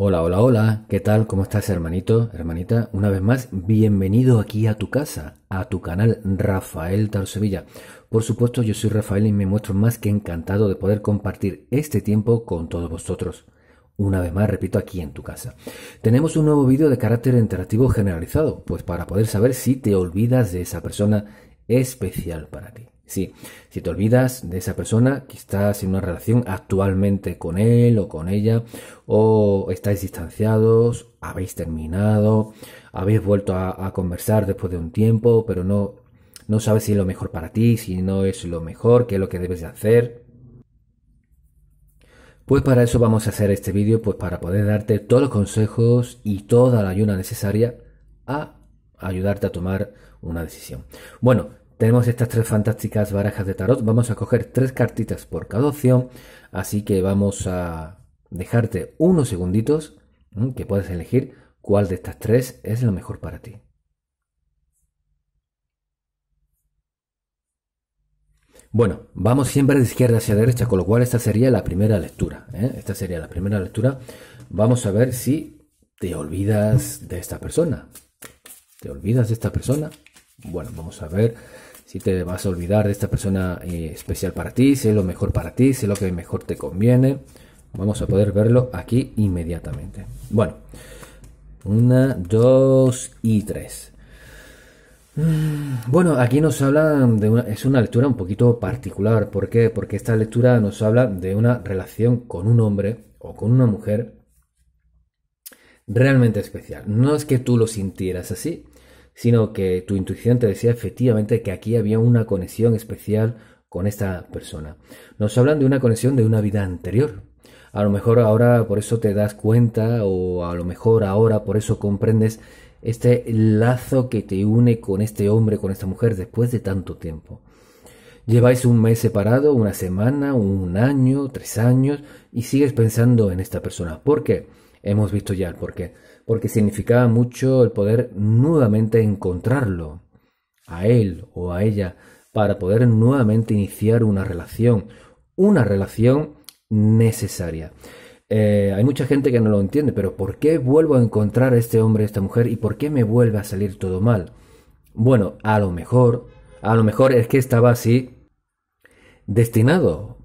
Hola, hola, hola, ¿qué tal? ¿Cómo estás, hermanito, hermanita? Una vez más, bienvenido aquí a tu casa, a tu canal Rafael Taro Por supuesto, yo soy Rafael y me muestro más que encantado de poder compartir este tiempo con todos vosotros. Una vez más, repito, aquí en tu casa. Tenemos un nuevo vídeo de carácter interactivo generalizado, pues para poder saber si te olvidas de esa persona especial para ti. Sí, si te olvidas de esa persona que estás en una relación actualmente con él o con ella, o estáis distanciados, habéis terminado, habéis vuelto a, conversar después de un tiempo, pero no, no sabes si es lo mejor para ti, si no es lo mejor, qué es lo que debes de hacer. Pues para eso vamos a hacer este vídeo, pues para poder darte todos los consejos y toda la ayuda necesaria a ayudarte a tomar una decisión. Bueno, tenemos estas tres fantásticas barajas de tarot. Vamos a coger tres cartitas por cada opción. Así que vamos a dejarte unos segunditos que puedes elegir cuál de estas tres es la mejor para ti. Bueno, vamos siempre de izquierda hacia derecha, con lo cual esta sería la primera lectura. ¿eh? Esta sería la primera lectura. Vamos a ver si te olvidas de esta persona. ¿Te olvidas de esta persona? Bueno, vamos a ver si te vas a olvidar de esta persona eh, especial para ti, sé lo mejor para ti, sé lo que mejor te conviene. Vamos a poder verlo aquí inmediatamente. Bueno, una, dos y tres. Mm, bueno, aquí nos hablan de una, es una lectura un poquito particular. ¿Por qué? Porque esta lectura nos habla de una relación con un hombre o con una mujer realmente especial. No es que tú lo sintieras así, sino que tu intuición te decía efectivamente que aquí había una conexión especial con esta persona. Nos hablan de una conexión de una vida anterior. A lo mejor ahora por eso te das cuenta o a lo mejor ahora por eso comprendes este lazo que te une con este hombre, con esta mujer después de tanto tiempo. Lleváis un mes separado, una semana, un año, tres años y sigues pensando en esta persona. ¿Por qué? Hemos visto ya el por porque significaba mucho el poder nuevamente encontrarlo, a él o a ella, para poder nuevamente iniciar una relación, una relación necesaria. Eh, hay mucha gente que no lo entiende, pero ¿por qué vuelvo a encontrar a este hombre, a esta mujer y por qué me vuelve a salir todo mal? Bueno, a lo mejor, a lo mejor es que estaba así destinado,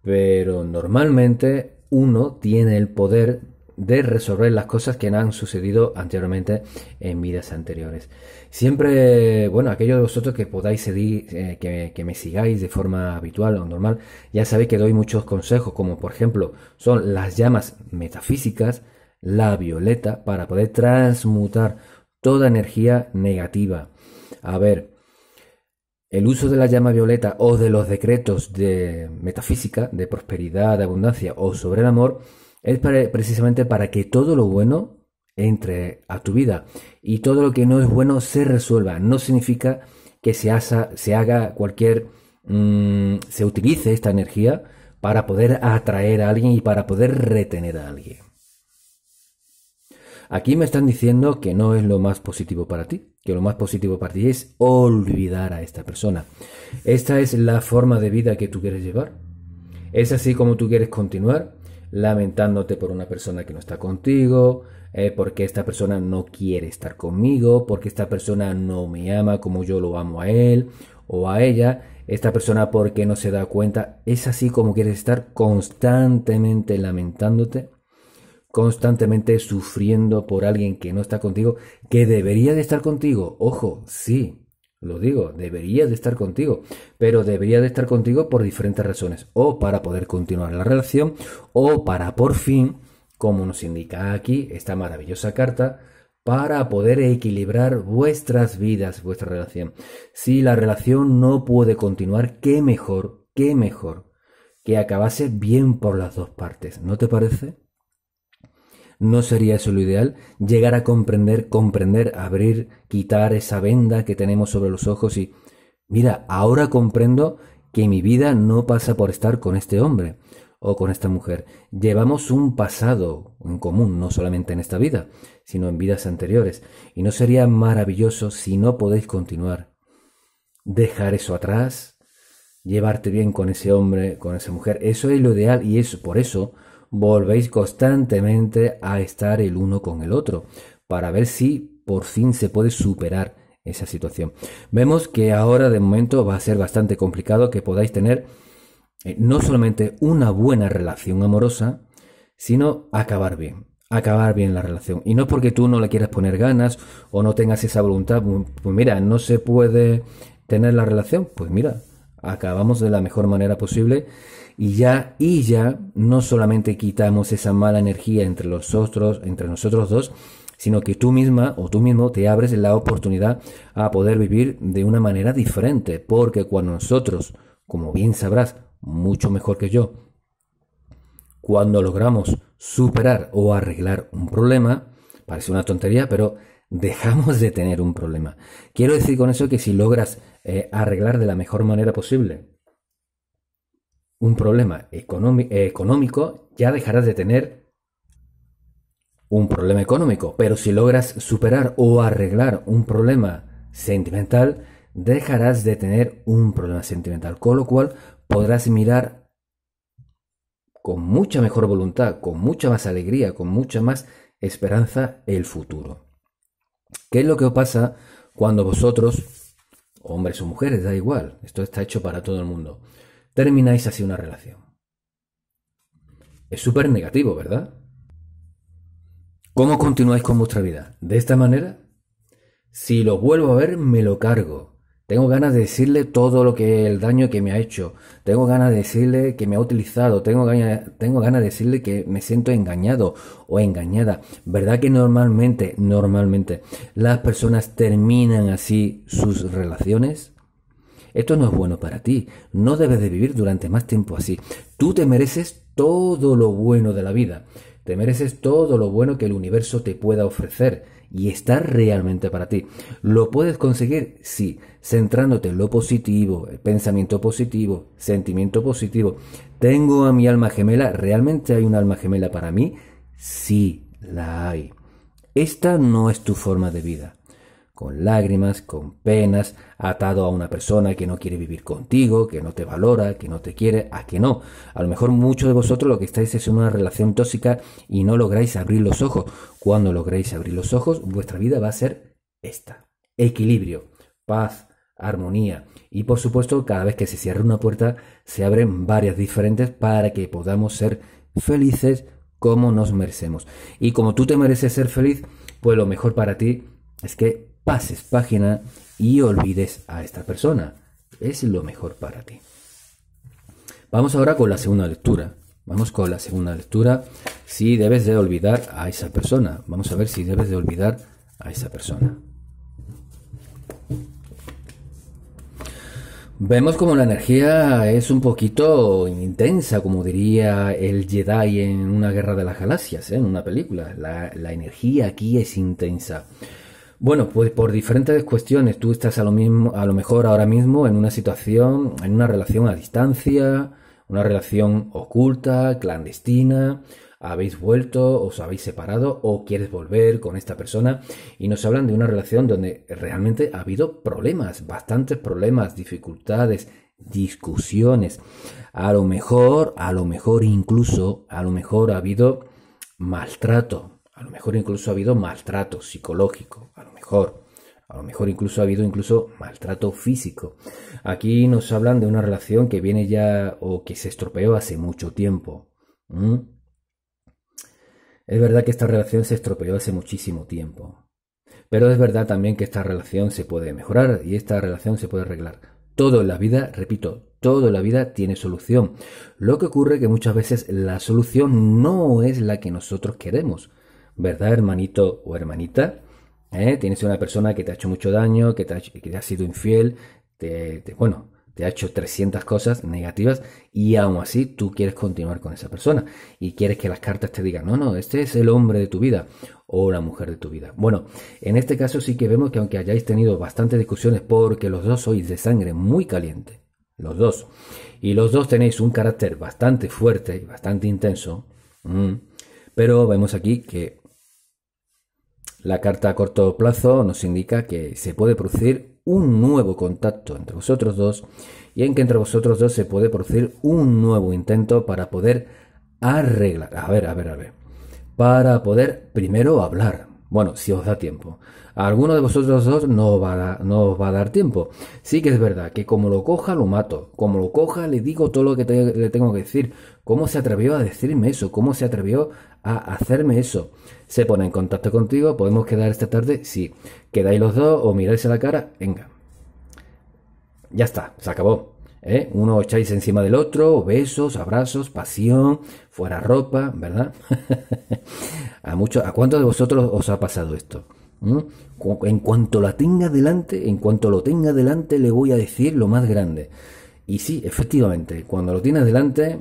pero normalmente uno tiene el poder de resolver las cosas que no han sucedido anteriormente en vidas anteriores. Siempre, bueno, aquellos de vosotros que podáis seguir, eh, que, que, me sigáis de forma habitual o normal, ya sabéis que doy muchos consejos, como por ejemplo son las llamas metafísicas, la violeta, para poder transmutar toda energía negativa. A ver, el uso de la llama violeta o de los decretos de metafísica, de prosperidad, de abundancia o sobre el amor, es precisamente para que todo lo bueno entre a tu vida y todo lo que no es bueno se resuelva. No significa que se, haga cualquier, mm, se utilice esta energía para poder atraer a alguien y para poder retener a alguien. Aquí me están diciendo que no es lo más positivo para ti, que lo más positivo para ti es olvidar a esta persona. Esta es la forma de vida que tú quieres llevar. Es así como tú quieres continuar lamentándote por una persona que no está contigo, eh, porque esta persona no quiere estar conmigo, porque esta persona no me ama como yo lo amo a él o a ella, esta persona porque no se da cuenta, es así como quieres estar constantemente lamentándote, constantemente sufriendo por alguien que no está contigo, que debería de estar contigo, ojo, sí, lo digo, debería de estar contigo, pero debería de estar contigo por diferentes razones, o para poder continuar la relación, o para por fin, como nos indica aquí esta maravillosa carta, para poder equilibrar vuestras vidas, vuestra relación. Si la relación no puede continuar, qué mejor, qué mejor que acabase bien por las dos partes, ¿no te parece? ¿No sería eso lo ideal? Llegar a comprender, comprender, abrir, quitar esa venda que tenemos sobre los ojos y, mira, ahora comprendo que mi vida no pasa por estar con este hombre o con esta mujer. Llevamos un pasado en común, no solamente en esta vida, sino en vidas anteriores. Y no sería maravilloso si no podéis continuar. Dejar eso atrás, llevarte bien con ese hombre, con esa mujer. Eso es lo ideal y es por eso volvéis constantemente a estar el uno con el otro para ver si por fin se puede superar esa situación. Vemos que ahora de momento va a ser bastante complicado que podáis tener eh, no solamente una buena relación amorosa, sino acabar bien acabar bien la relación. Y no porque tú no le quieras poner ganas o no tengas esa voluntad, pues mira, no se puede tener la relación, pues mira, acabamos de la mejor manera posible y ya, y ya no solamente quitamos esa mala energía entre los entre nosotros dos, sino que tú misma o tú mismo te abres la oportunidad a poder vivir de una manera diferente, porque cuando nosotros, como bien sabrás, mucho mejor que yo, cuando logramos superar o arreglar un problema, parece una tontería, pero dejamos de tener un problema. Quiero decir con eso que si logras eh, arreglar de la mejor manera posible un problema económico, ya dejarás de tener un problema económico. Pero si logras superar o arreglar un problema sentimental, dejarás de tener un problema sentimental. Con lo cual podrás mirar con mucha mejor voluntad, con mucha más alegría, con mucha más esperanza el futuro. ¿Qué es lo que pasa cuando vosotros, hombres o mujeres, da igual, esto está hecho para todo el mundo, termináis así una relación. Es súper negativo, ¿verdad? ¿Cómo continuáis con vuestra vida? ¿De esta manera? Si lo vuelvo a ver, me lo cargo. Tengo ganas de decirle todo lo que el daño que me ha hecho. Tengo ganas de decirle que me ha utilizado. Tengo tengo ganas de decirle que me siento engañado o engañada. ¿Verdad que normalmente, normalmente, las personas terminan así sus relaciones? Esto no es bueno para ti, no debes de vivir durante más tiempo así. Tú te mereces todo lo bueno de la vida, te mereces todo lo bueno que el universo te pueda ofrecer y está realmente para ti. Lo puedes conseguir, sí, centrándote en lo positivo, el pensamiento positivo, sentimiento positivo. ¿Tengo a mi alma gemela? ¿Realmente hay una alma gemela para mí? Sí, la hay. Esta no es tu forma de vida con lágrimas, con penas, atado a una persona que no quiere vivir contigo, que no te valora, que no te quiere, a que no. A lo mejor muchos de vosotros lo que estáis es en una relación tóxica y no lográis abrir los ojos. Cuando logréis abrir los ojos, vuestra vida va a ser esta. Equilibrio, paz, armonía. Y por supuesto, cada vez que se cierra una puerta, se abren varias diferentes para que podamos ser felices como nos merecemos. Y como tú te mereces ser feliz, pues lo mejor para ti es que pases página y olvides a esta persona. Es lo mejor para ti. Vamos ahora con la segunda lectura. Vamos con la segunda lectura. Si debes de olvidar a esa persona. Vamos a ver si debes de olvidar a esa persona. Vemos como la energía es un poquito intensa, como diría el Jedi en una guerra de las galaxias, ¿eh? en una película. la energía aquí es intensa. Bueno, pues por diferentes cuestiones. Tú estás a lo, mismo, a lo mejor ahora mismo en una situación, en una relación a distancia, una relación oculta, clandestina, habéis vuelto, os habéis separado o quieres volver con esta persona y nos hablan de una relación donde realmente ha habido problemas, bastantes problemas, dificultades, discusiones. A lo mejor, a lo mejor incluso, a lo mejor ha habido maltrato, a lo mejor incluso ha habido maltrato psicológico, a lo mejor. A lo mejor incluso ha habido incluso maltrato físico. Aquí nos hablan de una relación que viene ya o que se estropeó hace mucho tiempo. Es verdad que esta relación se estropeó hace muchísimo tiempo. Pero es verdad también que esta relación se puede mejorar y esta relación se puede arreglar. Todo en la vida, repito, todo en la vida tiene solución. Lo que ocurre es que muchas veces la solución no es la que nosotros queremos. ¿verdad, hermanito o hermanita? ¿Eh? Tienes una persona que te ha hecho mucho daño, que te ha, sido infiel, bueno, te ha hecho 300 cosas negativas y aún así tú quieres continuar con esa persona y quieres que las cartas te digan, no, no, este es el hombre de tu vida o la mujer de tu vida. Bueno, en este caso sí que vemos que aunque hayáis tenido bastantes discusiones porque los dos sois de sangre muy caliente, los dos, y los dos tenéis un carácter bastante fuerte, y bastante intenso, mm, pero vemos aquí que la carta a corto plazo nos indica que se puede producir un nuevo contacto entre vosotros dos y en que entre vosotros dos se puede producir un nuevo intento para poder arreglar. A ver, a ver, a ver. Para poder primero hablar. Bueno, si os da tiempo. A alguno de vosotros dos no os, va a dar, tiempo. Sí que es verdad que como lo coja lo mato. Como lo coja le digo todo lo que le tengo que decir. ¿Cómo se atrevió a decirme eso? ¿Cómo se atrevió a hacerme eso? se pone en contacto contigo, podemos quedar esta tarde, si quedáis los dos o miráis a la cara, venga. Ya está, se acabó. ¿eh? Uno echáis encima del otro, besos, abrazos, pasión, fuera ropa, ¿verdad? a muchos, ¿a cuántos de vosotros os ha pasado esto? ¿Mm? En cuanto la tenga delante, en cuanto lo tenga delante, le voy a decir lo más grande. Y sí, efectivamente, cuando lo tiene delante,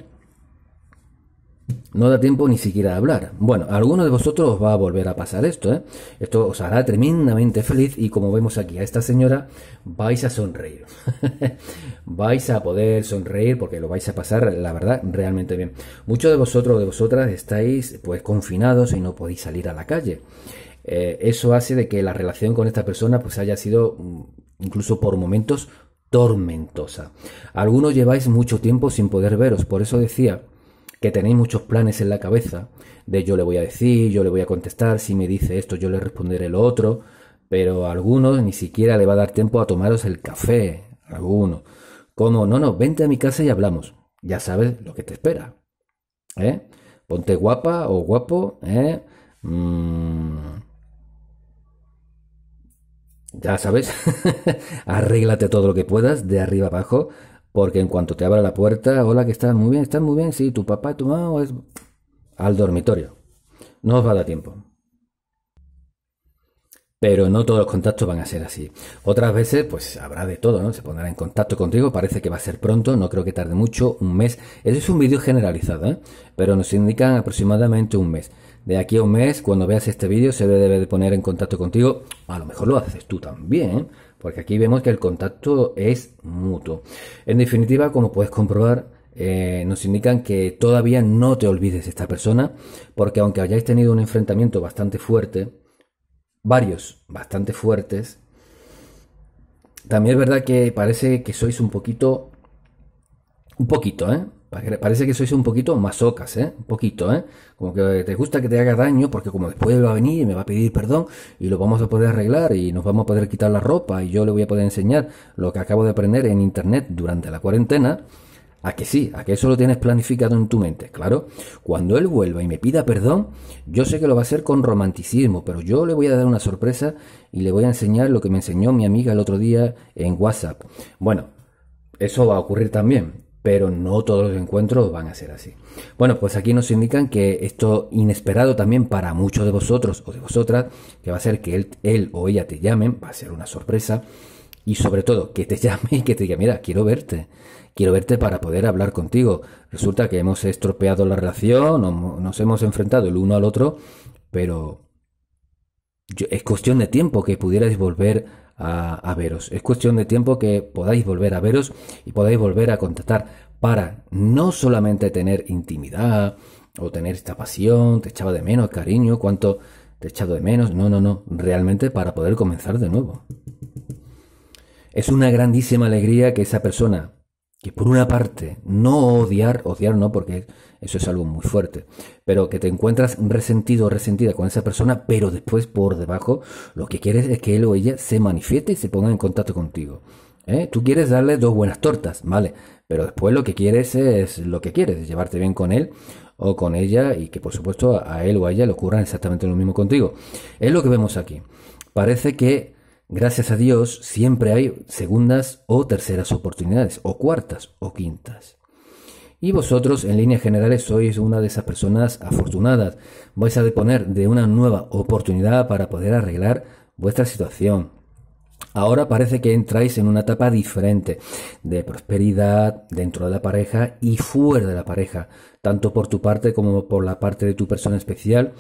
no da tiempo ni siquiera a hablar. Bueno, alguno de vosotros os va a volver a pasar esto, ¿eh? Esto os hará tremendamente feliz y como vemos aquí a esta señora, vais a sonreír. vais a poder sonreír porque lo vais a pasar, la verdad, realmente bien. Muchos de vosotros o de vosotras estáis pues confinados y no podéis salir a la calle. Eh, eso hace de que la relación con esta persona pues haya sido mm, incluso por momentos tormentosa. Algunos lleváis mucho tiempo sin poder veros, por eso decía que tenéis muchos planes en la cabeza, de yo le voy a decir, yo le voy a contestar, si me dice esto yo le responderé lo otro, pero algunos ni siquiera le va a dar tiempo a tomaros el café, algunos. Como, no, no, vente a mi casa y hablamos, ya sabes lo que te espera. ¿eh? Ponte guapa o guapo, ¿eh? Mm. Ya sabes, arréglate todo lo que puedas, de arriba abajo, porque en cuanto te abra la puerta, hola, que estás muy bien, estás muy bien, sí, tu papá y tu mamá es al dormitorio. No os va a dar tiempo. Pero no todos los contactos van a ser así. Otras veces, pues habrá de todo, ¿no? Se pondrá en contacto contigo, parece que va a ser pronto, no creo que tarde mucho, un mes. Ese es un vídeo generalizado, ¿eh? Pero nos indican aproximadamente un mes. De aquí a un mes, cuando veas este vídeo, se debe de poner en contacto contigo. A lo mejor lo haces tú también, ¿eh? porque aquí vemos que el contacto es mutuo. En definitiva, como puedes comprobar, eh, nos indican que todavía no te olvides de esta persona, porque aunque hayáis tenido un enfrentamiento bastante fuerte, varios bastante fuertes, también es verdad que parece que sois un poquito, un poquito, ¿eh? Parece que sois un poquito masocas, ¿eh? Un poquito, ¿eh? Como que te gusta que te haga daño porque como después va a venir y me va a pedir perdón y lo vamos a poder arreglar y nos vamos a poder quitar la ropa y yo le voy a poder enseñar lo que acabo de aprender en internet durante la cuarentena. A que sí, a que eso lo tienes planificado en tu mente, claro. Cuando él vuelva y me pida perdón, yo sé que lo va a hacer con romanticismo, pero yo le voy a dar una sorpresa y le voy a enseñar lo que me enseñó mi amiga el otro día en WhatsApp. Bueno, eso va a ocurrir también pero no todos los encuentros van a ser así. Bueno, pues aquí nos indican que esto inesperado también para muchos de vosotros o de vosotras, que va a ser que él, o ella te llamen, va a ser una sorpresa, y sobre todo que te llame y que te diga, mira, quiero verte, quiero verte para poder hablar contigo. Resulta que hemos estropeado la relación, nos hemos enfrentado el uno al otro, pero es cuestión de tiempo que pudieras volver a, veros. Es cuestión de tiempo que podáis volver a veros y podáis volver a contactar para no solamente tener intimidad o tener esta pasión, te echaba de menos, cariño, cuánto te he echado de menos, no, no, no, realmente para poder comenzar de nuevo. Es una grandísima alegría que esa persona que por una parte, no odiar, odiar no, porque eso es algo muy fuerte, pero que te encuentras resentido o resentida con esa persona, pero después por debajo lo que quieres es que él o ella se manifieste y se ponga en contacto contigo. ¿eh? Tú quieres darle dos buenas tortas, ¿vale? Pero después lo que quieres es lo que quieres, llevarte bien con él o con ella y que por supuesto a él o a ella le ocurran exactamente lo mismo contigo. Es lo que vemos aquí. Parece que Gracias a Dios siempre hay segundas o terceras oportunidades, o cuartas o quintas. Y vosotros, en líneas generales, sois una de esas personas afortunadas. Vais a deponer de una nueva oportunidad para poder arreglar vuestra situación, Ahora parece que entráis en una etapa diferente de prosperidad dentro de la pareja y fuera de la pareja, tanto por tu parte como por la parte de tu persona especial,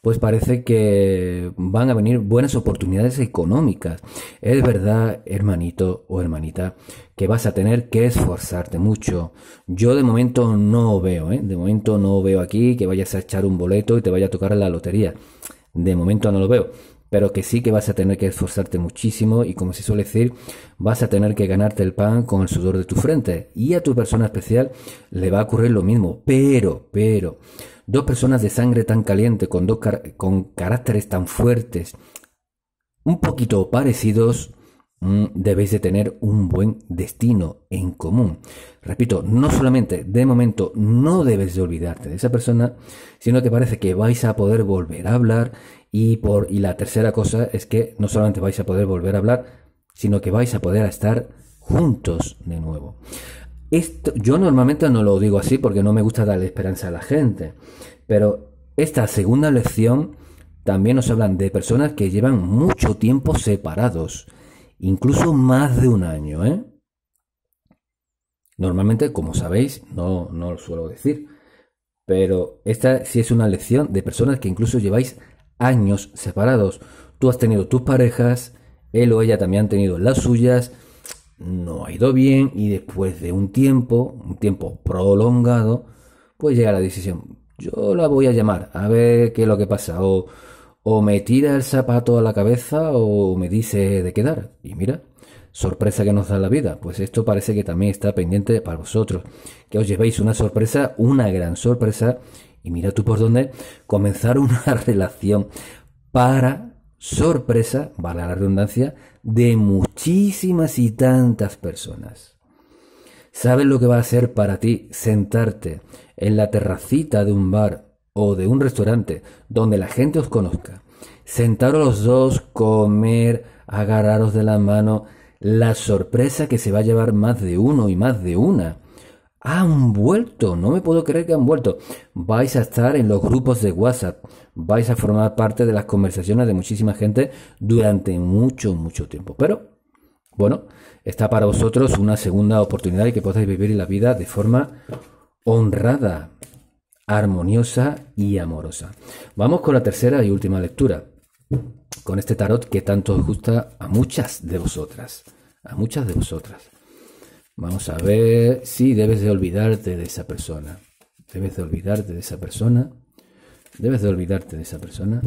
pues parece que van a venir buenas oportunidades económicas. Es verdad, hermanito o hermanita, que vas a tener que esforzarte mucho. Yo de momento no veo, ¿eh? de momento no veo aquí que vayas a echar un boleto y te vaya a tocar la lotería. De momento no lo veo pero que sí que vas a tener que esforzarte muchísimo y como se suele decir, vas a tener que ganarte el pan con el sudor de tu frente. Y a tu persona especial le va a ocurrir lo mismo, pero, pero, dos personas de sangre tan caliente, con, dos con caracteres tan fuertes, un poquito parecidos, Mm, debes de tener un buen destino en común. Repito, no solamente de momento no debes de olvidarte de esa persona, sino que parece que vais a poder volver a hablar y por y la tercera cosa es que no solamente vais a poder volver a hablar, sino que vais a poder estar juntos de nuevo. Esto, yo normalmente no lo digo así porque no me gusta darle esperanza a la gente, pero esta segunda lección también nos hablan de personas que llevan mucho tiempo separados incluso más de un año. ¿eh? Normalmente, como sabéis, no, no lo suelo decir, pero esta sí es una lección de personas que incluso lleváis años separados. Tú has tenido tus parejas, él o ella también han tenido las suyas, no ha ido bien y después de un tiempo, un tiempo prolongado, pues llega la decisión. Yo la voy a llamar a ver qué es lo que pasa. O o me tira el zapato a la cabeza o me dice de quedar. Y mira, sorpresa que nos da la vida. Pues esto parece que también está pendiente para vosotros. Que os llevéis una sorpresa, una gran sorpresa. Y mira tú por dónde comenzar una relación para sorpresa, vale la redundancia, de muchísimas y tantas personas. ¿Sabes lo que va a ser para ti sentarte en la terracita de un bar o de un restaurante donde la gente os conozca. Sentaros los dos, comer, agarraros de la mano, la sorpresa que se va a llevar más de uno y más de una. Han vuelto, no me puedo creer que han vuelto. Vais a estar en los grupos de WhatsApp, vais a formar parte de las conversaciones de muchísima gente durante mucho, mucho tiempo. Pero, bueno, está para vosotros una segunda oportunidad y que podáis vivir la vida de forma honrada, armoniosa y amorosa. Vamos con la tercera y última lectura, con este tarot que tanto os gusta a muchas de vosotras, a muchas de vosotras. Vamos a ver si debes de olvidarte de esa persona. Debes de olvidarte de esa persona. Debes de olvidarte de esa persona.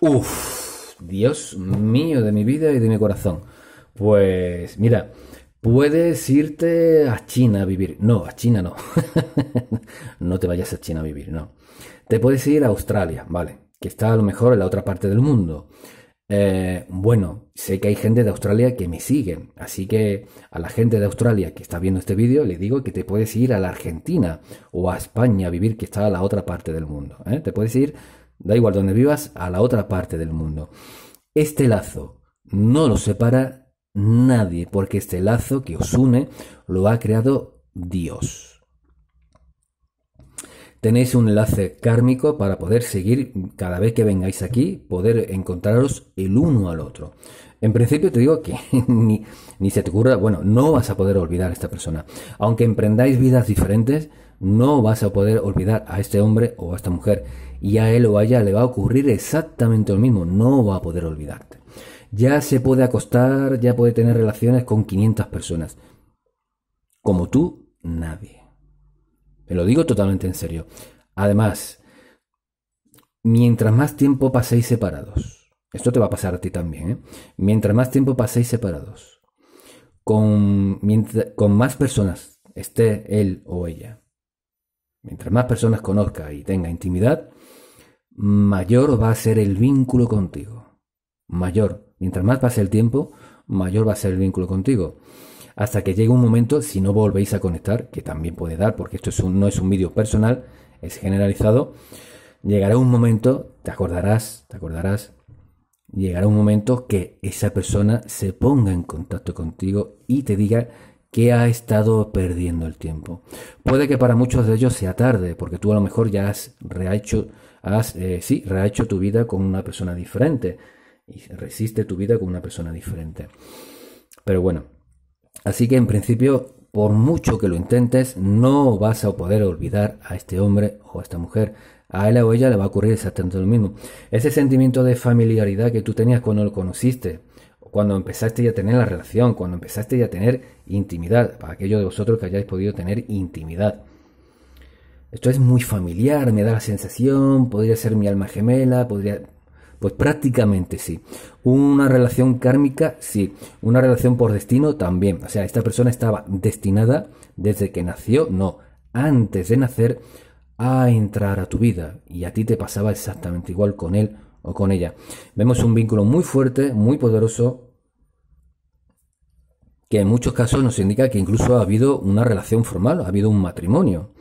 Uf, Dios mío de mi vida y de mi corazón. Pues mira, puedes irte a China a vivir. No, a China no. no te vayas a China a vivir, no. Te puedes ir a Australia, ¿vale? Que está a lo mejor en la otra parte del mundo. Eh, bueno, sé que hay gente de Australia que me sigue, así que a la gente de Australia que está viendo este vídeo le digo que te puedes ir a la Argentina o a España a vivir, que está a la otra parte del mundo. ¿eh? Te puedes ir, da igual donde vivas, a la otra parte del mundo. Este lazo no lo separa nadie, porque este lazo que os une lo ha creado Dios. Tenéis un enlace kármico para poder seguir cada vez que vengáis aquí, poder encontraros el uno al otro. En principio te digo que ni, ni, se te ocurra, bueno, no vas a poder olvidar a esta persona. Aunque emprendáis vidas diferentes, no vas a poder olvidar a este hombre o a esta mujer. Y a él o a ella le va a ocurrir exactamente lo mismo, no va a poder olvidarte ya se puede acostar, ya puede tener relaciones con 500 personas. Como tú, nadie. Te lo digo totalmente en serio. Además, mientras más tiempo paséis separados, esto te va a pasar a ti también, ¿eh? mientras más tiempo paséis separados, con, con más personas esté él o ella, mientras más personas conozca y tenga intimidad, mayor va a ser el vínculo contigo. Mayor. Mientras más pase el tiempo, mayor va a ser el vínculo contigo. Hasta que llegue un momento, si no volvéis a conectar, que también puede dar, porque esto es no es un vídeo personal, es generalizado, llegará un momento, te acordarás, te acordarás, llegará un momento que esa persona se ponga en contacto contigo y te diga que ha estado perdiendo el tiempo. Puede que para muchos de ellos sea tarde, porque tú a lo mejor ya has rehecho, has, eh, rehecho tu vida con una persona diferente y resiste tu vida con una persona diferente. Pero bueno, así que en principio, por mucho que lo intentes, no vas a poder olvidar a este hombre o a esta mujer. A él o ella le va a ocurrir exactamente lo mismo. Ese sentimiento de familiaridad que tú tenías cuando lo conociste, cuando empezaste ya a tener la relación, cuando empezaste ya a tener intimidad, para aquellos de vosotros que hayáis podido tener intimidad. Esto es muy familiar, me da la sensación, podría ser mi alma gemela, podría, pues prácticamente sí. Una relación kármica, sí. Una relación por destino también. O sea, esta persona estaba destinada desde que nació, no, antes de nacer, a entrar a tu vida. Y a ti te pasaba exactamente igual con él o con ella. Vemos un vínculo muy fuerte, muy poderoso, que en muchos casos nos indica que incluso ha habido una relación formal, ha habido un matrimonio.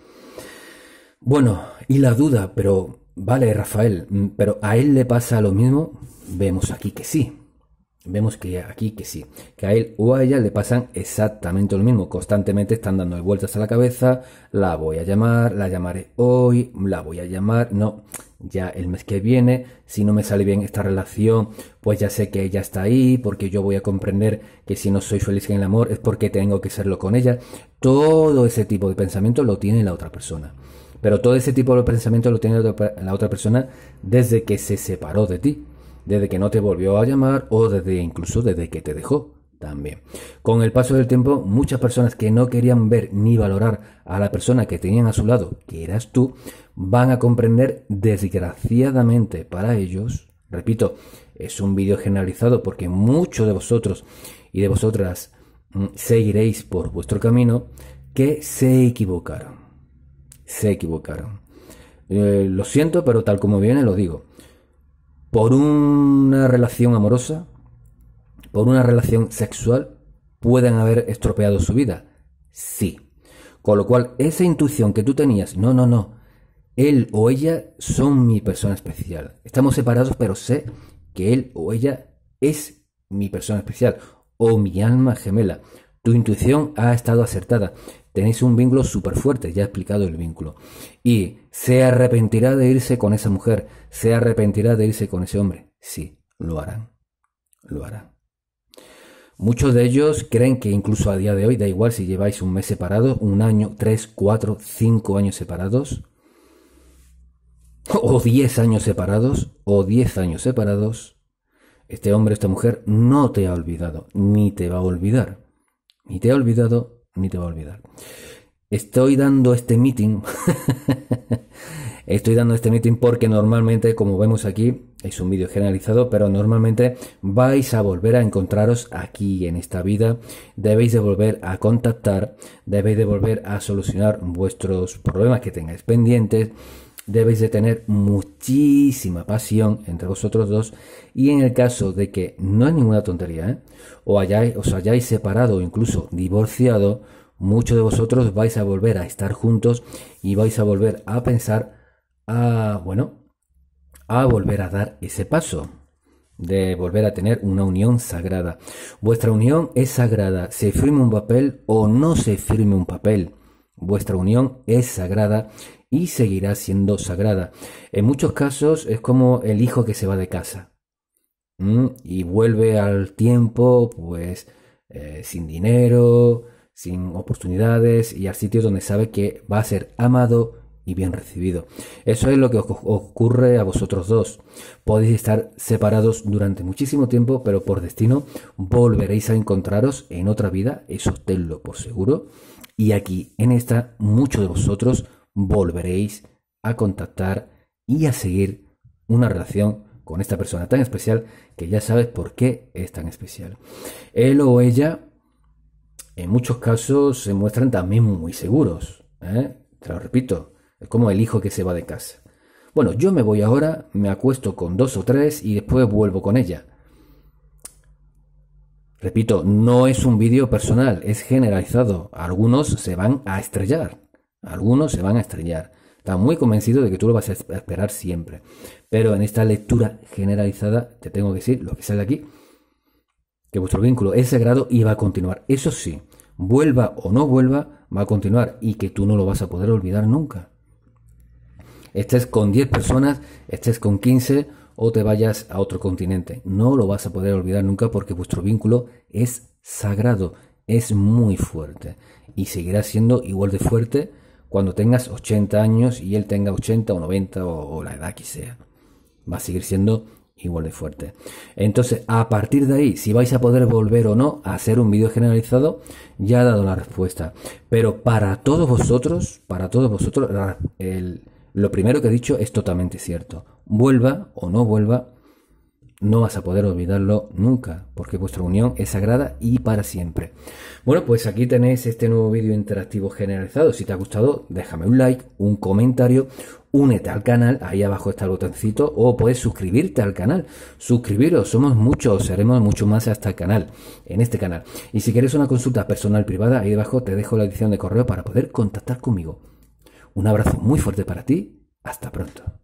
Bueno, y la duda, pero Vale, Rafael, mm, pero a él le pasa lo mismo. Vemos aquí que sí. Vemos que aquí que sí. Que a él o a ella le pasan exactamente lo mismo. Constantemente están dando vueltas a la cabeza. La voy a llamar, la llamaré hoy, la voy a llamar. No, ya el mes que viene, si no me sale bien esta relación, pues ya sé que ella está ahí, porque yo voy a comprender que si no soy feliz en el amor es porque tengo que serlo con ella. Todo ese tipo de pensamiento lo tiene la otra persona. Pero todo ese tipo de pensamiento lo tiene la otra persona desde que se separó de ti, desde que no te volvió a llamar o desde incluso desde que te dejó también. Con el paso del tiempo, muchas personas que no querían ver ni valorar a la persona que tenían a su lado, que eras tú, van a comprender desgraciadamente para ellos, repito, es un vídeo generalizado porque muchos de vosotros y de vosotras mm, seguiréis por vuestro camino, que se equivocaron se equivocaron. Eh, lo siento, pero tal como viene lo digo. Por una relación amorosa, por una relación sexual, pueden haber estropeado su vida. Sí. Con lo cual, esa intuición que tú tenías, no, no, no, él o ella son mi persona especial. Estamos separados, pero sé que él o ella es mi persona especial o mi alma gemela. Tu intuición ha estado acertada tenéis un vínculo súper fuerte, ya he explicado el vínculo. Y se arrepentirá de irse con esa mujer, se arrepentirá de irse con ese hombre. Sí, lo harán, lo harán. Muchos de ellos creen que incluso a día de hoy, da igual si lleváis un mes separados, un año, tres, cuatro, cinco años separados, o diez años separados, o diez años separados, este hombre, esta mujer no te ha olvidado, ni te va a olvidar. Ni te ha olvidado, ni te va a olvidar. Estoy dando este meeting. Estoy dando este meeting porque normalmente, como vemos aquí, es un vídeo generalizado, pero normalmente vais a volver a encontraros aquí en esta vida. Debéis de volver a contactar, debéis de volver a solucionar vuestros problemas que tengáis pendientes debéis de tener muchísima pasión entre vosotros dos y en el caso de que no hay ninguna tontería ¿eh? o hayáis, os hayáis separado o incluso divorciado, muchos de vosotros vais a volver a estar juntos y vais a volver a pensar a, bueno, a volver a dar ese paso de volver a tener una unión sagrada. Vuestra unión es sagrada, se firme un papel o no se firme un papel. Vuestra unión es sagrada y seguirá siendo sagrada. En muchos casos es como el hijo que se va de casa y vuelve al tiempo, pues, eh, sin dinero, sin oportunidades y al sitio donde sabe que va a ser amado y bien recibido. Eso es lo que os ocurre a vosotros dos. Podéis estar separados durante muchísimo tiempo, pero por destino volveréis a encontraros en otra vida, eso tenlo por seguro y aquí, en esta, muchos de vosotros volveréis a contactar y a seguir una relación con esta persona tan especial que ya sabes por qué es tan especial. Él o ella, en muchos casos, se muestran también muy seguros. ¿eh? Te lo repito, es como el hijo que se va de casa. Bueno, yo me voy ahora, me acuesto con dos o tres y después vuelvo con ella. Repito, no es un vídeo personal, es generalizado. Algunos se van a estrellar. Algunos se van a estrellar. Está muy convencido de que tú lo vas a esperar siempre. Pero en esta lectura generalizada te tengo que decir lo que sale aquí. Que vuestro vínculo es sagrado y va a continuar. Eso sí, vuelva o no vuelva, va a continuar y que tú no lo vas a poder olvidar nunca. Estés con 10 personas, estés con 15 o te vayas a otro continente. No lo vas a poder olvidar nunca porque vuestro vínculo es sagrado, es muy fuerte y seguirá siendo igual de fuerte cuando tengas 80 años y él tenga 80 o 90 o, la edad que sea. Va a seguir siendo igual de fuerte. Entonces, a partir de ahí, si vais a poder volver o no a hacer un vídeo generalizado, ya he dado la respuesta. Pero para todos vosotros, para todos vosotros, el, lo primero que he dicho es totalmente cierto. Vuelva o no vuelva, no vas a poder olvidarlo nunca, porque vuestra unión es sagrada y para siempre. Bueno, pues aquí tenéis este nuevo vídeo interactivo generalizado. Si te ha gustado, déjame un like, un comentario, únete al canal, ahí abajo está el botoncito, o puedes suscribirte al canal. Suscribiros, somos muchos, seremos mucho más hasta el canal, en este canal. Y si quieres una consulta personal privada, ahí debajo te dejo la edición de correo para poder contactar conmigo. Un abrazo muy fuerte para ti. Hasta pronto.